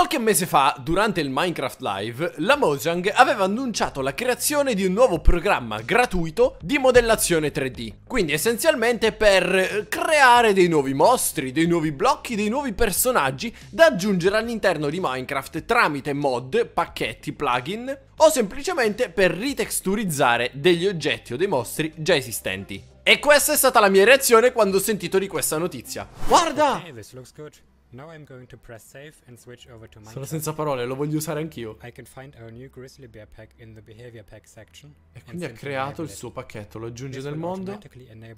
Qualche mese fa, durante il Minecraft Live, la Mojang aveva annunciato la creazione di un nuovo programma gratuito di modellazione 3D. Quindi essenzialmente per eh, creare dei nuovi mostri, dei nuovi blocchi, dei nuovi personaggi da aggiungere all'interno di Minecraft tramite mod, pacchetti, plugin o semplicemente per ritexturizzare degli oggetti o dei mostri già esistenti. E questa è stata la mia reazione quando ho sentito di questa notizia. Guarda! Sono senza parole, lo voglio usare anch'io. E quindi ha creato il suo pacchetto, lo aggiunge nel mondo. Ma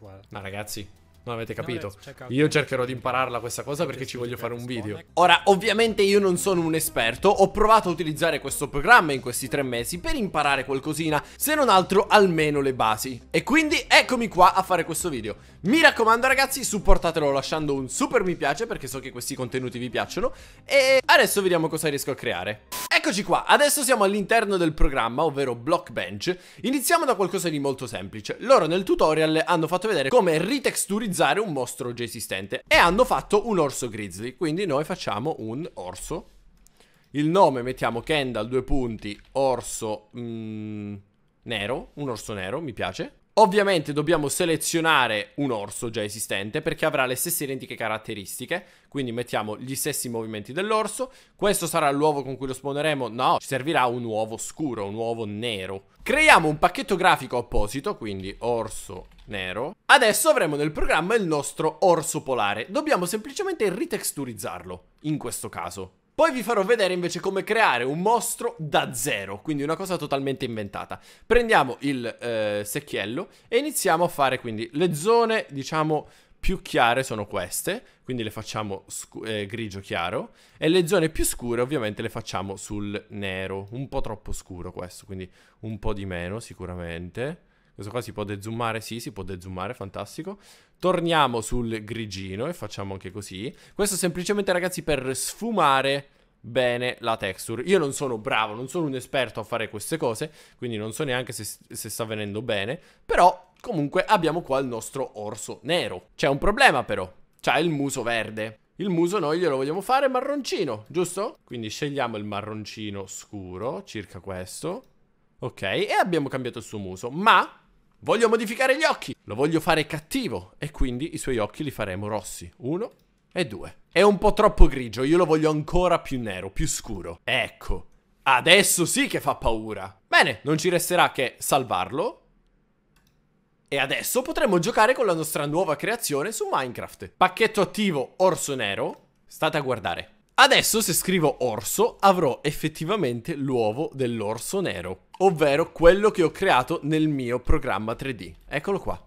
well. no, ragazzi, non avete capito? Io cercherò di impararla questa cosa perché ci voglio fare un video. Ora, ovviamente io non sono un esperto, ho provato a utilizzare questo programma in questi tre mesi per imparare qualcosina, se non altro almeno le basi. E quindi eccomi qua a fare questo video. Mi raccomando ragazzi, supportatelo lasciando un super mi piace perché so che questi contenuti vi piacciono e adesso vediamo cosa riesco a creare. Eccoci qua, adesso siamo all'interno del programma, ovvero Blockbench. Iniziamo da qualcosa di molto semplice. Loro nel tutorial hanno fatto vedere come ritexturizzare utilizzare un mostro già esistente. E hanno fatto un orso grizzly, quindi noi facciamo un orso. Il nome mettiamo Kendall, due punti, orso mh, mm, nero, un orso nero, mi piace. Ovviamente dobbiamo selezionare un orso già esistente perché avrà le stesse identiche caratteristiche, quindi mettiamo gli stessi movimenti dell'orso. Questo sarà l'uovo con cui lo spawneremo? No, ci servirà un uovo scuro, un uovo nero. Creiamo un pacchetto grafico apposito, quindi orso nero. Adesso avremo nel programma il nostro orso polare. Dobbiamo semplicemente ritexturizzarlo, in questo caso. Poi vi farò vedere invece come creare un mostro da zero, quindi una cosa totalmente inventata. Prendiamo il eh, secchiello e iniziamo a fare quindi le zone, diciamo, più chiare sono queste, quindi le facciamo eh, grigio chiaro, e le zone più scure ovviamente le facciamo sul nero, un po' troppo scuro questo, quindi un po' di meno sicuramente. Questo qua si può dezoomare, sì, si può dezoomare, fantastico. Torniamo sul grigino e facciamo anche così. Questo semplicemente, ragazzi, per sfumare bene la texture. Io non sono bravo, non sono un esperto a fare queste cose, quindi non so neanche se, se sta venendo bene, però comunque abbiamo qua il nostro orso nero. C'è un problema però, c'ha il muso verde. Il muso noi glielo vogliamo fare marroncino, giusto? Quindi scegliamo il marroncino scuro, circa questo. Ok, e abbiamo cambiato il suo muso, ma Voglio modificare gli occhi. Lo voglio fare cattivo. E quindi i suoi occhi li faremo rossi. Uno e due. È un po' troppo grigio. Io lo voglio ancora più nero, più scuro. Ecco. Adesso sì che fa paura. Bene, non ci resterà che salvarlo. E adesso potremo giocare con la nostra nuova creazione su Minecraft. Pacchetto attivo orso nero. State a guardare. Adesso se scrivo orso avrò effettivamente l'uovo dell'orso nero ovvero quello che ho creato nel mio programma 3D. Eccolo qua.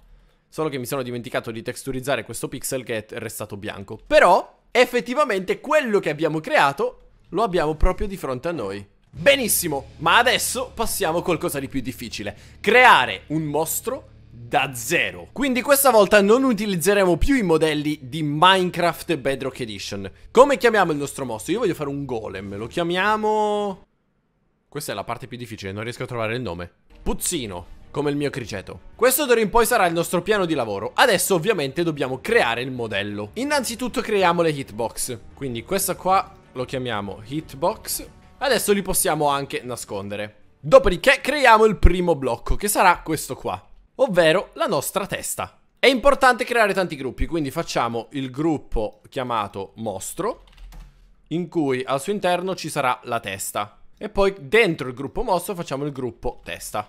Solo che mi sono dimenticato di texturizzare questo pixel che è restato bianco. Però, effettivamente, quello che abbiamo creato lo abbiamo proprio di fronte a noi. Benissimo, ma adesso passiamo a qualcosa di più difficile. Creare un mostro da zero. Quindi questa volta non utilizzeremo più i modelli di Minecraft Bedrock Edition. Come chiamiamo il nostro mostro? Io voglio fare un golem, lo chiamiamo... Questa è la parte più difficile, non riesco a trovare il nome. Puzzino come il mio criceto. Questo d'ora in poi sarà il nostro piano di lavoro. Adesso ovviamente dobbiamo creare il modello. Innanzitutto creiamo le hitbox. Quindi questa qua lo chiamiamo hitbox. Adesso li possiamo anche nascondere. Dopodiché creiamo il primo blocco, che sarà questo qua. Ovvero la nostra testa. È importante creare tanti gruppi, quindi facciamo il gruppo chiamato mostro, in cui al suo interno ci sarà la testa. E poi dentro il gruppo mosso facciamo il gruppo testa.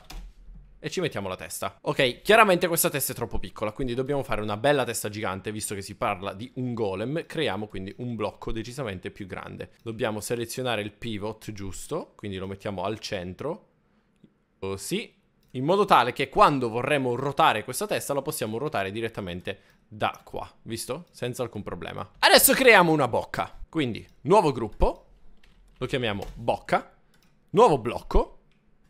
E ci mettiamo la testa. Ok, chiaramente questa testa è troppo piccola, quindi dobbiamo fare una bella testa gigante, visto che si parla di un golem. Creiamo quindi un blocco decisamente più grande. Dobbiamo selezionare il pivot giusto, quindi lo mettiamo al centro. Così. Oh, in modo tale che quando vorremmo rotare questa testa la possiamo rotare direttamente da qua, visto? Senza alcun problema. Adesso creiamo una bocca. Quindi, nuovo gruppo, lo chiamiamo bocca. Nuovo blocco.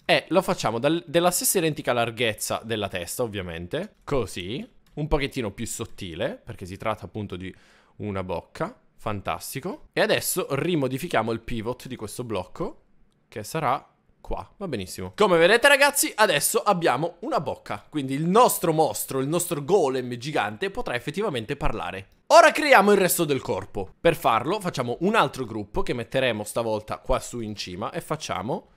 E lo facciamo dal, della stessa identica larghezza della testa, ovviamente. Così. Un pochettino più sottile, perché si tratta appunto di una bocca. Fantastico. E adesso rimodifichiamo il pivot di questo blocco, che sarà qua. Va benissimo. Come vedete ragazzi, adesso abbiamo una bocca. Quindi il nostro mostro, il nostro golem gigante, potrà effettivamente parlare. Ora creiamo il resto del corpo. Per farlo facciamo un altro gruppo che metteremo stavolta qua su in cima e facciamo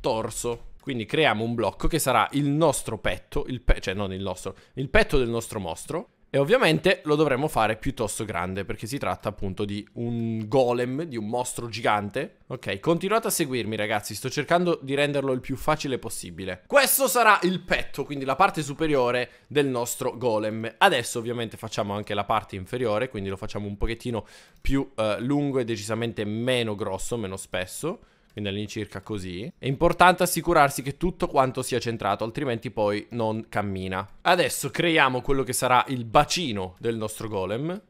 torso. Quindi creiamo un blocco che sarà il nostro petto, il pe cioè non il nostro, il petto del nostro mostro e ovviamente lo dovremmo fare piuttosto grande perché si tratta appunto di un golem, di un mostro gigante. Ok, continuate a seguirmi ragazzi, sto cercando di renderlo il più facile possibile. Questo sarà il petto, quindi la parte superiore del nostro golem. Adesso ovviamente facciamo anche la parte inferiore, quindi lo facciamo un pochettino più eh, lungo e decisamente meno grosso, meno spesso quindi all'incirca così. È importante assicurarsi che tutto quanto sia centrato, altrimenti poi non cammina. Adesso creiamo quello che sarà il bacino del nostro golem.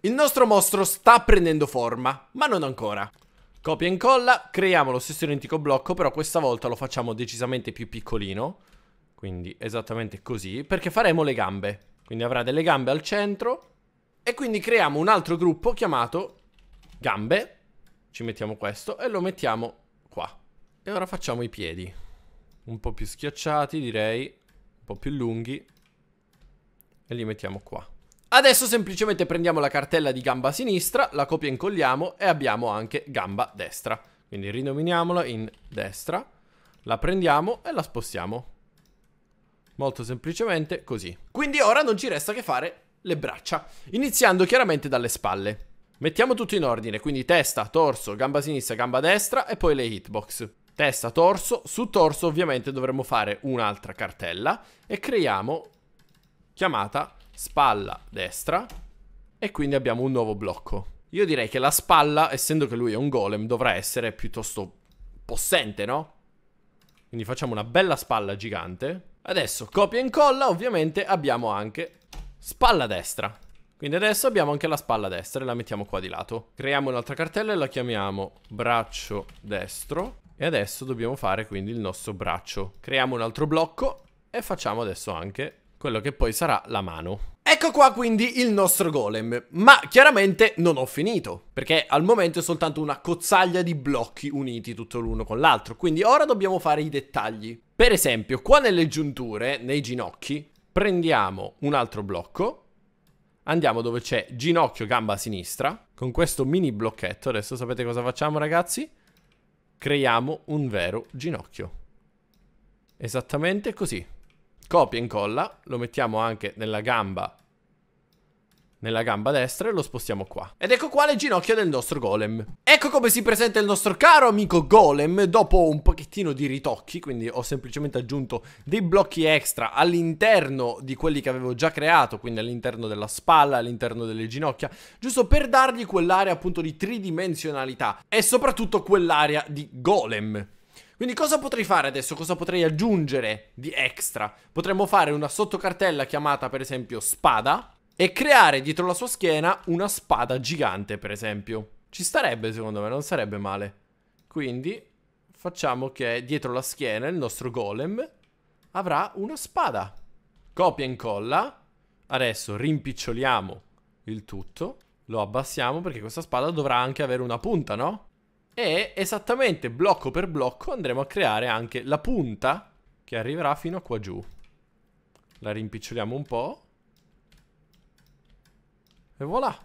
Il nostro mostro sta prendendo forma, ma non ancora. Copia e incolla, creiamo lo stesso identico blocco, però questa volta lo facciamo decisamente più piccolino. Quindi esattamente così, perché faremo le gambe. Quindi avrà delle gambe al centro. E quindi creiamo un altro gruppo chiamato gambe. Ci mettiamo questo e lo mettiamo e ora facciamo i piedi. Un po' più schiacciati, direi. Un po' più lunghi. E li mettiamo qua. Adesso semplicemente prendiamo la cartella di gamba sinistra, la copia e incolliamo e abbiamo anche gamba destra. Quindi rinominiamola in destra, la prendiamo e la spostiamo. Molto semplicemente così. Quindi ora non ci resta che fare le braccia, iniziando chiaramente dalle spalle. Mettiamo tutto in ordine, quindi testa, torso, gamba sinistra, gamba destra e poi le hitbox testa torso, su torso ovviamente dovremo fare un'altra cartella e creiamo chiamata spalla destra e quindi abbiamo un nuovo blocco. Io direi che la spalla, essendo che lui è un golem, dovrà essere piuttosto possente, no? Quindi facciamo una bella spalla gigante. Adesso copia e incolla, ovviamente abbiamo anche spalla destra. Quindi adesso abbiamo anche la spalla destra e la mettiamo qua di lato. Creiamo un'altra cartella e la chiamiamo braccio destro. E adesso dobbiamo fare quindi il nostro braccio. Creiamo un altro blocco e facciamo adesso anche quello che poi sarà la mano. Ecco qua quindi il nostro golem, ma chiaramente non ho finito, perché al momento è soltanto una cozzaglia di blocchi uniti tutto l'uno con l'altro, quindi ora dobbiamo fare i dettagli. Per esempio, qua nelle giunture, nei ginocchi, prendiamo un altro blocco, andiamo dove c'è ginocchio gamba sinistra, con questo mini blocchetto, adesso sapete cosa facciamo ragazzi? creiamo un vero ginocchio. Esattamente così. Copia e incolla, lo mettiamo anche nella gamba nella gamba destra e lo spostiamo qua. Ed ecco qua le ginocchia del nostro golem. Ecco come si presenta il nostro caro amico golem dopo un pochettino di ritocchi, quindi ho semplicemente aggiunto dei blocchi extra all'interno di quelli che avevo già creato, quindi all'interno della spalla, all'interno delle ginocchia, giusto per dargli quell'area appunto di tridimensionalità e soprattutto quell'area di golem. Quindi cosa potrei fare adesso? Cosa potrei aggiungere di extra? Potremmo fare una sottocartella chiamata per esempio spada e creare dietro la sua schiena una spada gigante, per esempio. Ci starebbe, secondo me, non sarebbe male. Quindi facciamo che dietro la schiena il nostro golem avrà una spada. Copia e incolla. Adesso rimpiccioliamo il tutto. Lo abbassiamo perché questa spada dovrà anche avere una punta, no? E esattamente blocco per blocco andremo a creare anche la punta che arriverà fino a qua giù. La rimpiccioliamo un po'. E voilà.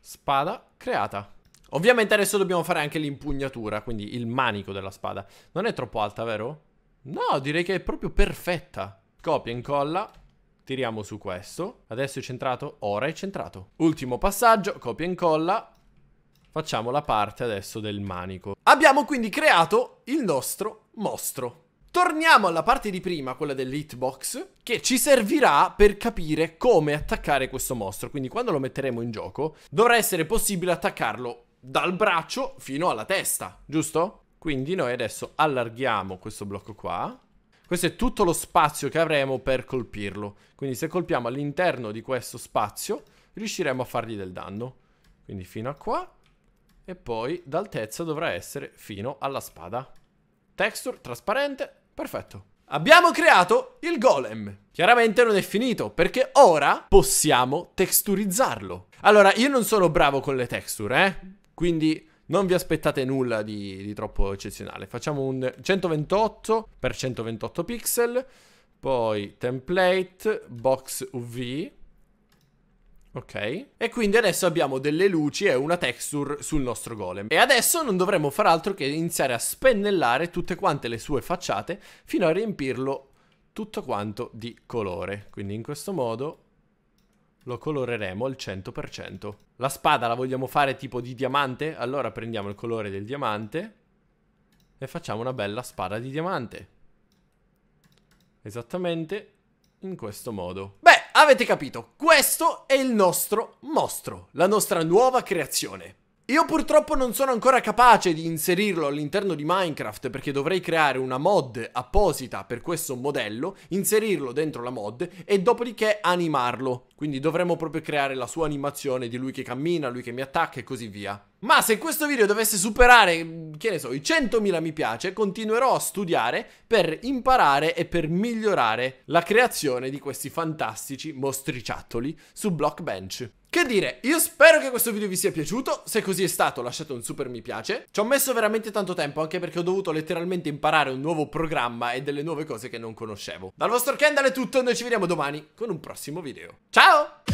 Spada creata. Ovviamente adesso dobbiamo fare anche l'impugnatura, quindi il manico della spada. Non è troppo alta, vero? No, direi che è proprio perfetta. Copia, e incolla, tiriamo su questo. Adesso è centrato, ora è centrato. Ultimo passaggio, copia, e incolla. Facciamo la parte adesso del manico. Abbiamo quindi creato il nostro mostro. Torniamo alla parte di prima, quella dell'hitbox, che ci servirà per capire come attaccare questo mostro. Quindi quando lo metteremo in gioco, dovrà essere possibile attaccarlo dal braccio fino alla testa, giusto? Quindi noi adesso allarghiamo questo blocco qua. Questo è tutto lo spazio che avremo per colpirlo. Quindi se colpiamo all'interno di questo spazio, riusciremo a fargli del danno. Quindi fino a qua. E poi d'altezza dovrà essere fino alla spada. Texture trasparente, Perfetto. Abbiamo creato il golem. Chiaramente non è finito, perché ora possiamo texturizzarlo. Allora, io non sono bravo con le texture, eh? Quindi non vi aspettate nulla di, di troppo eccezionale. Facciamo un 128 x 128 pixel, poi template, box UV, Ok. E quindi adesso abbiamo delle luci e una texture sul nostro golem. E adesso non dovremmo far altro che iniziare a spennellare tutte quante le sue facciate fino a riempirlo tutto quanto di colore. Quindi in questo modo lo coloreremo al 100%. La spada la vogliamo fare tipo di diamante? Allora prendiamo il colore del diamante e facciamo una bella spada di diamante. Esattamente in questo modo. Beh, avete capito, questo è il nostro mostro, la nostra nuova creazione. Io purtroppo non sono ancora capace di inserirlo all'interno di Minecraft perché dovrei creare una mod apposita per questo modello, inserirlo dentro la mod e dopodiché animarlo. Quindi dovremmo proprio creare la sua animazione di lui che cammina, lui che mi attacca e così via. Ma se questo video dovesse superare, mm, che ne so, i 100.000 mi piace, continuerò a studiare per imparare e per migliorare la creazione di questi fantastici mostriciattoli su Blockbench. Che dire, io spero che questo video vi sia piaciuto, se così è stato lasciate un super mi piace. Ci ho messo veramente tanto tempo anche perché ho dovuto letteralmente imparare un nuovo programma e delle nuove cose che non conoscevo. Dal vostro Kendall è tutto, noi ci vediamo domani con un prossimo video. Ciao!